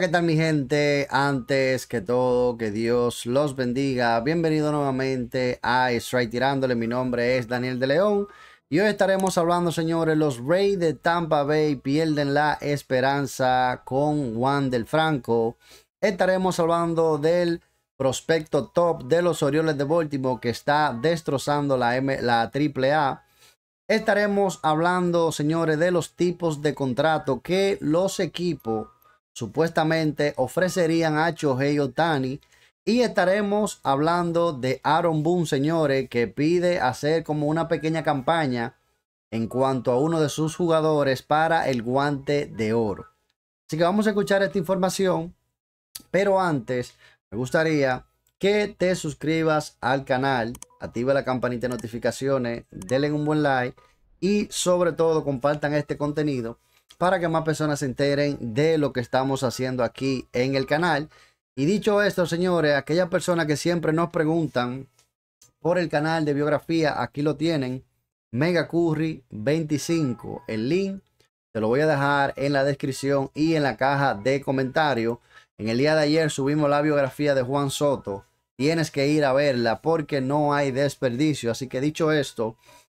¿qué tal mi gente? Antes que todo, que Dios los bendiga. Bienvenido nuevamente a Strike Tirándole. Mi nombre es Daniel de León. Y hoy estaremos hablando, señores, los Reyes de Tampa Bay pierden la esperanza con Juan del Franco. Estaremos hablando del prospecto top de los Orioles de Baltimore que está destrozando la, M la AAA. Estaremos hablando, señores, de los tipos de contrato que los equipos supuestamente ofrecerían a Chohei Otani. Y estaremos hablando de Aaron Boone, señores, que pide hacer como una pequeña campaña en cuanto a uno de sus jugadores para el guante de oro. Así que vamos a escuchar esta información, pero antes me gustaría que te suscribas al canal, activa la campanita de notificaciones, denle un buen like y sobre todo compartan este contenido para que más personas se enteren de lo que estamos haciendo aquí en el canal. Y dicho esto, señores, aquellas personas que siempre nos preguntan por el canal de biografía, aquí lo tienen, Mega Curry 25, el link te lo voy a dejar en la descripción y en la caja de comentarios. En el día de ayer subimos la biografía de Juan Soto. Tienes que ir a verla porque no hay desperdicio. Así que dicho esto,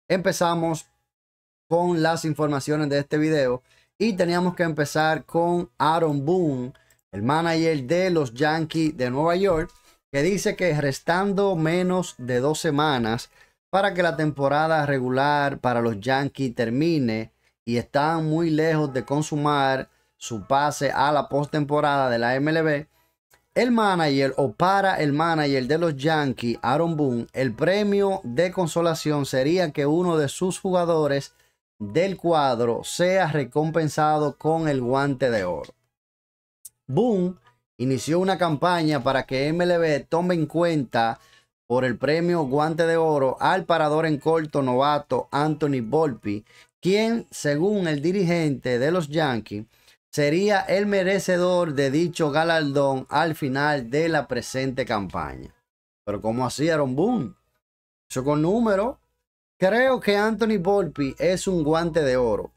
empezamos con las informaciones de este video. Y teníamos que empezar con Aaron Boone, el manager de los Yankees de Nueva York, que dice que restando menos de dos semanas para que la temporada regular para los Yankees termine y están muy lejos de consumar su pase a la postemporada de la MLB, el manager o para el manager de los Yankees, Aaron Boone, el premio de consolación sería que uno de sus jugadores del cuadro sea recompensado con el guante de oro. Boom inició una campaña para que MLB tome en cuenta por el premio Guante de Oro al parador en corto novato Anthony Volpi, quien, según el dirigente de los Yankees, sería el merecedor de dicho galardón al final de la presente campaña. Pero ¿cómo hicieron Boom. Eso con números. Creo que Anthony Volpi es un guante de oro.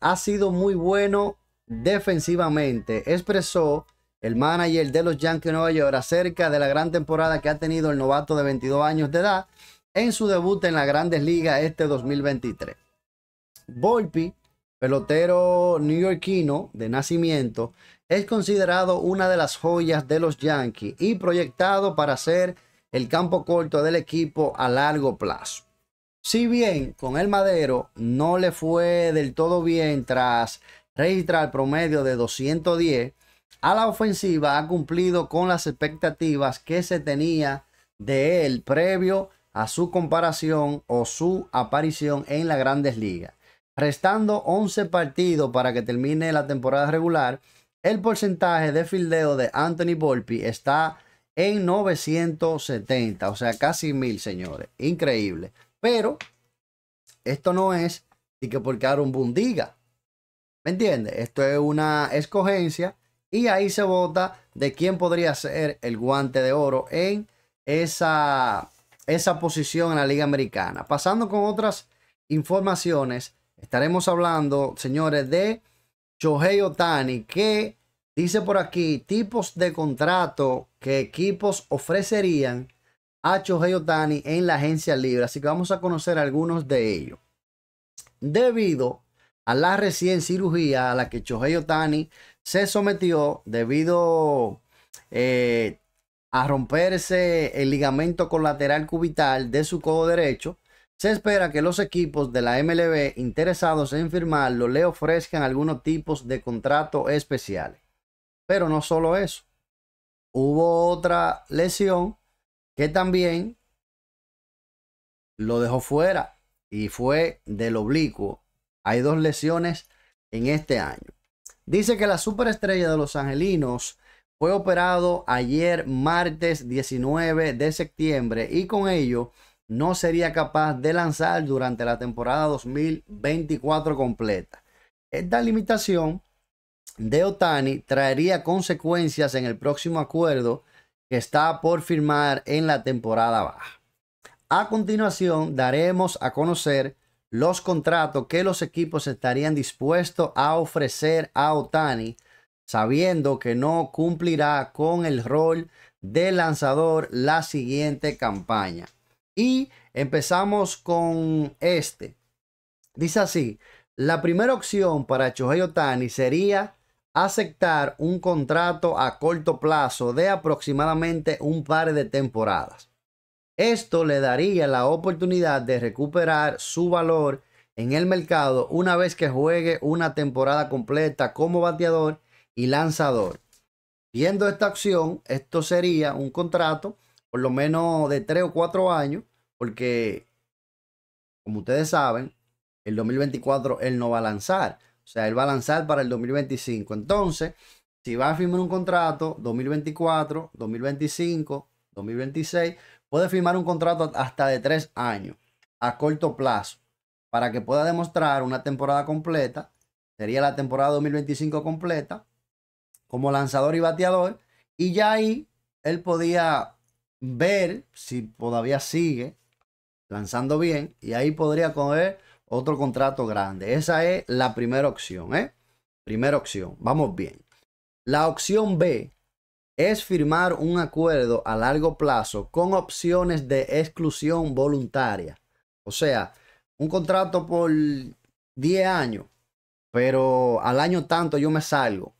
Ha sido muy bueno defensivamente, expresó el manager de los Yankees de Nueva York acerca de la gran temporada que ha tenido el novato de 22 años de edad en su debut en las grandes ligas este 2023. Volpi, pelotero neoyorquino de nacimiento, es considerado una de las joyas de los Yankees y proyectado para ser el campo corto del equipo a largo plazo. Si bien con el Madero no le fue del todo bien tras registrar promedio de 210, a la ofensiva ha cumplido con las expectativas que se tenía de él previo a su comparación o su aparición en las grandes ligas. Restando 11 partidos para que termine la temporada regular, el porcentaje de fildeo de Anthony Volpi está en 970, o sea, casi mil, señores. Increíble. Pero esto no es y que porque Aaron un bundiga, ¿Me entiendes? Esto es una escogencia y ahí se vota de quién podría ser el guante de oro en esa, esa posición en la Liga Americana. Pasando con otras informaciones, estaremos hablando, señores, de Shohei Otani, que dice por aquí tipos de contrato que equipos ofrecerían a Tani en la agencia libre. Así que vamos a conocer algunos de ellos. Debido a la recién cirugía a la que Chohei Tani se sometió debido eh, a romperse el ligamento colateral cubital de su codo derecho, se espera que los equipos de la MLB interesados en firmarlo le ofrezcan algunos tipos de contratos especiales. Pero no solo eso. Hubo otra lesión que también lo dejó fuera y fue del oblicuo. Hay dos lesiones en este año. Dice que la superestrella de los angelinos fue operado ayer martes 19 de septiembre y con ello no sería capaz de lanzar durante la temporada 2024 completa. Esta limitación de Otani traería consecuencias en el próximo acuerdo que está por firmar en la temporada baja. A continuación, daremos a conocer los contratos que los equipos estarían dispuestos a ofrecer a Otani, sabiendo que no cumplirá con el rol de lanzador la siguiente campaña. Y empezamos con este. Dice así, la primera opción para Chohei Otani sería aceptar un contrato a corto plazo de aproximadamente un par de temporadas. Esto le daría la oportunidad de recuperar su valor en el mercado una vez que juegue una temporada completa como bateador y lanzador. Viendo esta opción, esto sería un contrato por lo menos de 3 o 4 años, porque como ustedes saben, el 2024 él no va a lanzar. O sea, él va a lanzar para el 2025. Entonces, si va a firmar un contrato 2024, 2025, 2026, puede firmar un contrato hasta de tres años a corto plazo para que pueda demostrar una temporada completa, sería la temporada 2025 completa, como lanzador y bateador, y ya ahí él podía ver si todavía sigue lanzando bien, y ahí podría coger otro contrato grande. Esa es la primera opción, ¿eh? Primera opción, vamos bien. La opción B es firmar un acuerdo a largo plazo con opciones de exclusión voluntaria. O sea, un contrato por 10 años, pero al año tanto yo me salgo.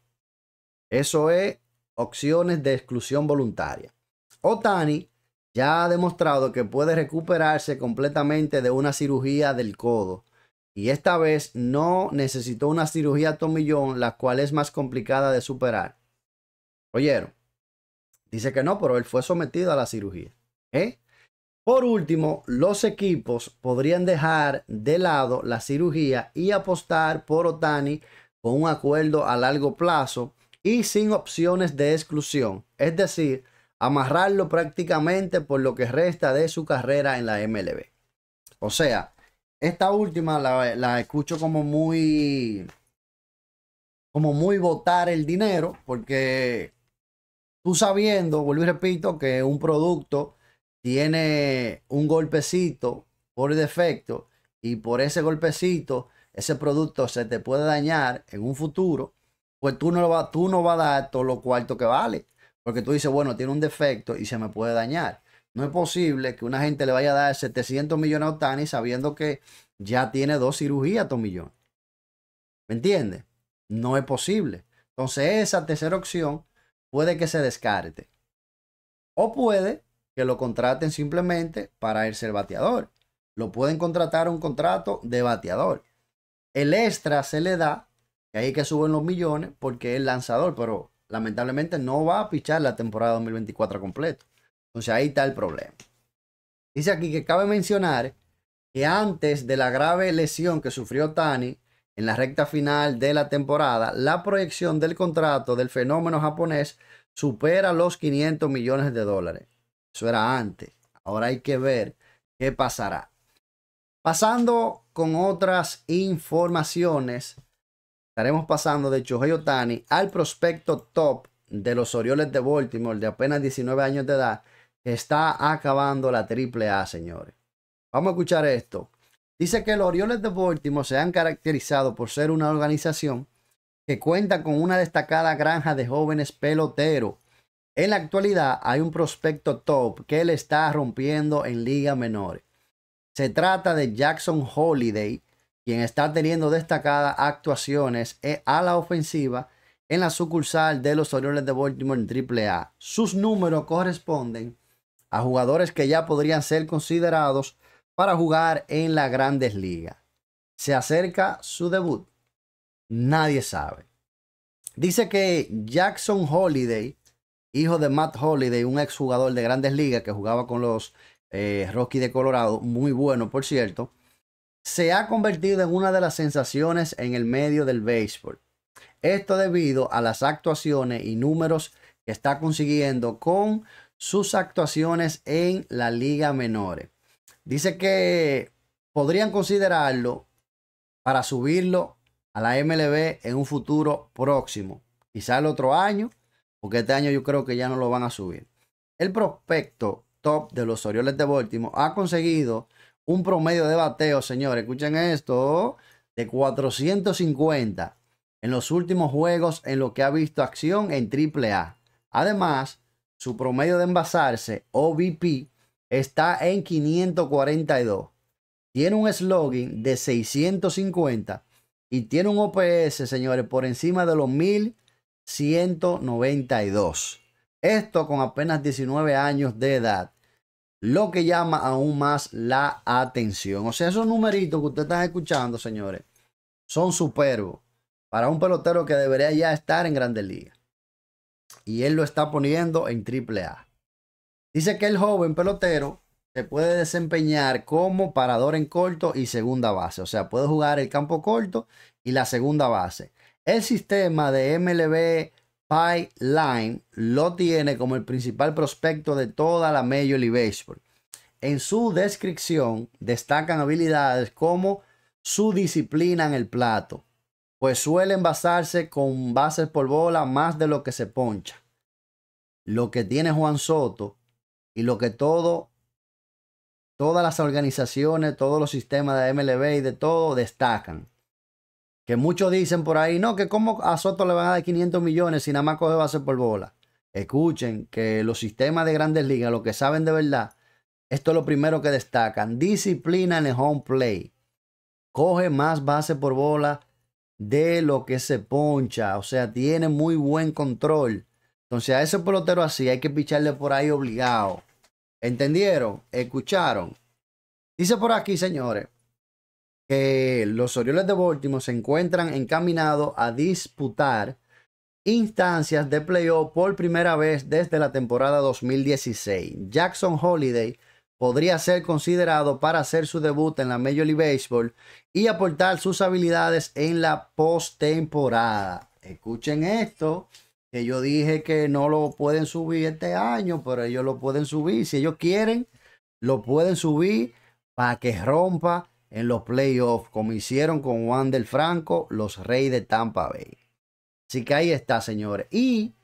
Eso es opciones de exclusión voluntaria. Otani ya ha demostrado que puede recuperarse completamente de una cirugía del codo. Y esta vez no necesitó una cirugía tomillón, la cual es más complicada de superar. Oyeron. Dice que no, pero él fue sometido a la cirugía. ¿eh? Por último, los equipos podrían dejar de lado la cirugía y apostar por Otani con un acuerdo a largo plazo y sin opciones de exclusión. Es decir, amarrarlo prácticamente por lo que resta de su carrera en la MLB. O sea, esta última la, escucho como muy, como muy votar el dinero, porque tú sabiendo, vuelvo y repito, que un producto tiene un golpecito por defecto y por ese golpecito ese producto se te puede dañar en un futuro, pues tú no, va, tú no vas a dar todo lo cuarto que vale. Porque tú dices, bueno, tiene un defecto y se me puede dañar. No es posible que una gente le vaya a dar 700 millones a Otani sabiendo que ya tiene dos cirugías, millón. ¿Me entiendes? No es posible. Entonces, esa tercera opción puede que se descarte. O puede que lo contraten simplemente para irse el bateador. Lo pueden contratar un contrato de bateador. El extra se le da, que ahí que suben los millones, porque es lanzador, pero lamentablemente no va a pichar la temporada 2024 completo, Entonces ahí está el problema. Dice aquí que cabe mencionar que antes de la grave lesión que sufrió Tani en la recta final de la temporada, la proyección del contrato del fenómeno japonés supera los 500 millones de dólares. Eso era antes. Ahora hay que ver qué pasará. Pasando con otras informaciones, estaremos pasando de Shohei Otani al prospecto top de los Orioles de Baltimore de apenas 19 años de edad que está acabando la triple A, señores. Vamos a escuchar esto. Dice que los Orioles de Baltimore se han caracterizado por ser una organización que cuenta con una destacada granja de jóvenes peloteros. En la actualidad hay un prospecto top que le está rompiendo en liga menores. Se trata de Jackson Holiday, quien está teniendo destacadas actuaciones a la ofensiva en la sucursal de los Orioles de Baltimore en AAA. Sus números corresponden a jugadores que ya podrían ser considerados para jugar en la Grandes Ligas. Se acerca su debut. Nadie sabe. Dice que Jackson Holiday, hijo de Matt Holiday, un exjugador de Grandes Ligas que jugaba con los eh, Rockies de Colorado, muy bueno por cierto, se ha convertido en una de las sensaciones en el medio del béisbol. Esto debido a las actuaciones y números que está consiguiendo con sus actuaciones en la liga menores. Dice que podrían considerarlo para subirlo a la MLB en un futuro próximo, quizá el otro año, porque este año yo creo que ya no lo van a subir. El prospecto top de los Orioles de Baltimore ha conseguido un promedio de bateo, señores, escuchen esto, de 450 en los últimos juegos en lo que ha visto acción en AAA. Además, su promedio de envasarse, OBP, está en 542. Tiene un slogan de 650 y tiene un OPS, señores, por encima de los 1192. Esto con apenas 19 años de edad lo que llama aún más la atención. O sea, esos numeritos que ustedes están escuchando, señores, son superbos para un pelotero que debería ya estar en Grandes Ligas. Y él lo está poniendo en Triple A. Dice que el joven pelotero se puede desempeñar como parador en corto y segunda base. O sea, puede jugar el campo corto y la segunda base. El sistema de MLB Line lo tiene como el principal prospecto de toda la Major League Baseball. En su descripción destacan habilidades como su disciplina en el plato, pues suelen basarse con bases por bola más de lo que se poncha. Lo que tiene Juan Soto y lo que todo, todas las organizaciones, todos los sistemas de MLB y de todo destacan que muchos dicen por ahí, no, que cómo a Soto le van a dar 500 millones si nada más coge base por bola. Escuchen que los sistemas de grandes ligas, lo que saben de verdad, esto es lo primero que destacan. Disciplina en el home play. Coge más base por bola de lo que se poncha. O sea, tiene muy buen control. Entonces a ese pelotero así hay que picharle por ahí obligado. ¿Entendieron? ¿Escucharon? Dice por aquí, señores que los Orioles de Baltimore se encuentran encaminados a disputar instancias de playoff por primera vez desde la temporada 2016. Jackson Holiday podría ser considerado para hacer su debut en la Major League Baseball y aportar sus habilidades en la postemporada. Escuchen esto, que yo dije que no lo pueden subir este año, pero ellos lo pueden subir. Si ellos quieren, lo pueden subir para que rompa en los playoffs, como hicieron con Juan del Franco, los rey de Tampa Bay. Así que ahí está, señores. Y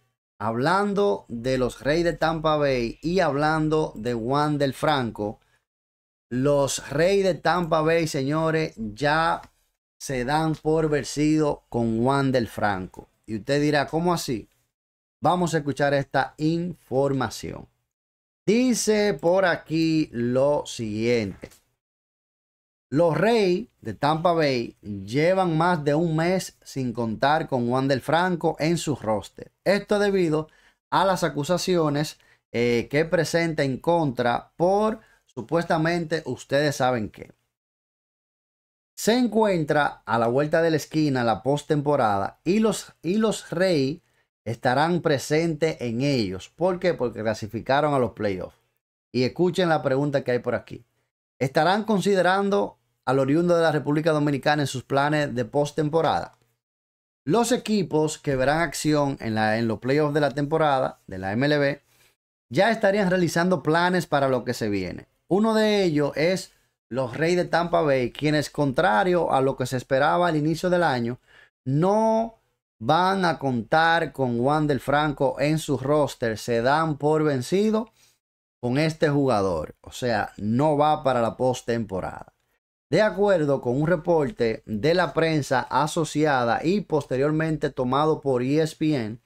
hablando de los rey de Tampa Bay y hablando de Juan del Franco, los rey de Tampa Bay, señores, ya se dan por vencido con Juan del Franco. Y usted dirá, ¿cómo así? Vamos a escuchar esta información. Dice por aquí lo siguiente. Los Reyes de Tampa Bay llevan más de un mes sin contar con Juan del Franco en su roster. Esto debido a las acusaciones eh, que presenta en contra por supuestamente ustedes saben qué. Se encuentra a la vuelta de la esquina la postemporada y los, y los Reyes estarán presentes en ellos. ¿Por qué? Porque clasificaron a los playoffs. Y escuchen la pregunta que hay por aquí. ¿Estarán considerando al oriundo de la República Dominicana en sus planes de postemporada. Los equipos que verán acción en, los playoffs de la temporada de la MLB ya estarían realizando planes para lo que se viene. Uno de ellos es los Reyes de Tampa Bay, quienes contrario a lo que se esperaba al inicio del año, no van a contar con Juan del Franco en su roster. Se dan por vencido con este jugador. O sea, no va para la postemporada de acuerdo con un reporte de la prensa asociada y posteriormente tomado por ESPN,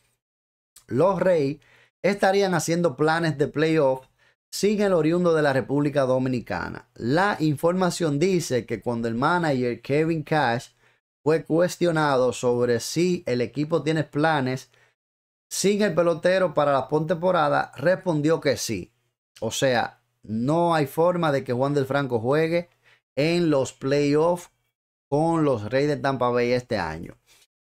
los Reyes estarían haciendo planes de playoff sin el oriundo de la República Dominicana. La información dice que cuando el manager Kevin Cash fue cuestionado sobre si el equipo tiene planes sin el pelotero para la postemporada, respondió que sí. O sea, no hay forma de que Juan del Franco juegue en los playoffs con los Reyes de Tampa Bay este año.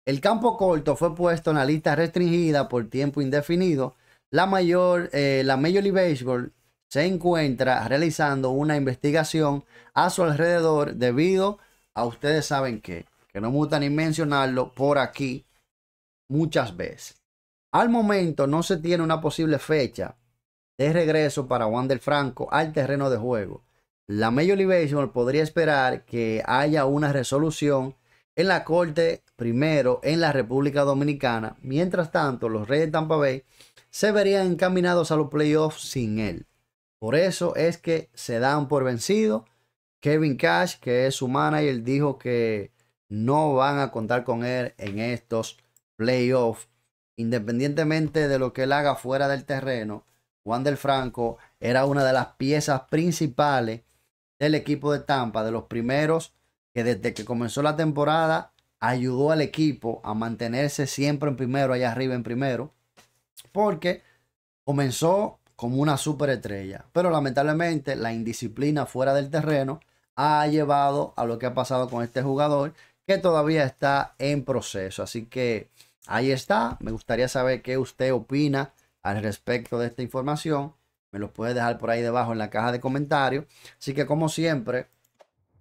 El campo corto fue puesto en la lista restringida por tiempo indefinido. La, mayor, eh, la Major League Baseball se encuentra realizando una investigación a su alrededor debido a ustedes saben que no me gusta ni mencionarlo por aquí muchas veces. Al momento no se tiene una posible fecha de regreso para Juan del Franco al terreno de juego la Major League Baseball podría esperar que haya una resolución en la Corte primero en la República Dominicana. Mientras tanto, los Reyes de Tampa Bay se verían encaminados a los playoffs sin él. Por eso es que se dan por vencido. Kevin Cash, que es su manager, dijo que no van a contar con él en estos playoffs. Independientemente de lo que él haga fuera del terreno, Juan del Franco era una de las piezas principales del equipo de Tampa, de los primeros que desde que comenzó la temporada ayudó al equipo a mantenerse siempre en primero, allá arriba en primero, porque comenzó como una superestrella, pero lamentablemente la indisciplina fuera del terreno ha llevado a lo que ha pasado con este jugador que todavía está en proceso. Así que ahí está. Me gustaría saber qué usted opina al respecto de esta información me los puedes dejar por ahí debajo en la caja de comentarios. Así que como siempre,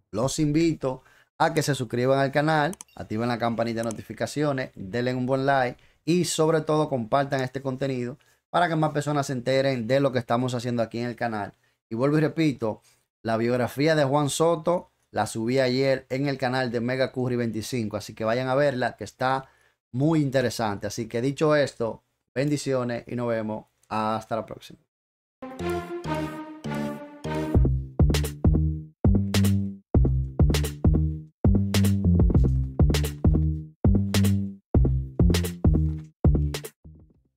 los invito a que se suscriban al canal, activen la campanita de notificaciones, denle un buen like y sobre todo compartan este contenido para que más personas se enteren de lo que estamos haciendo aquí en el canal. Y vuelvo y repito, la biografía de Juan Soto la subí ayer en el canal de Mega Curry 25, así que vayan a verla que está muy interesante. Así que dicho esto, bendiciones y nos vemos. Hasta la próxima. Thank you.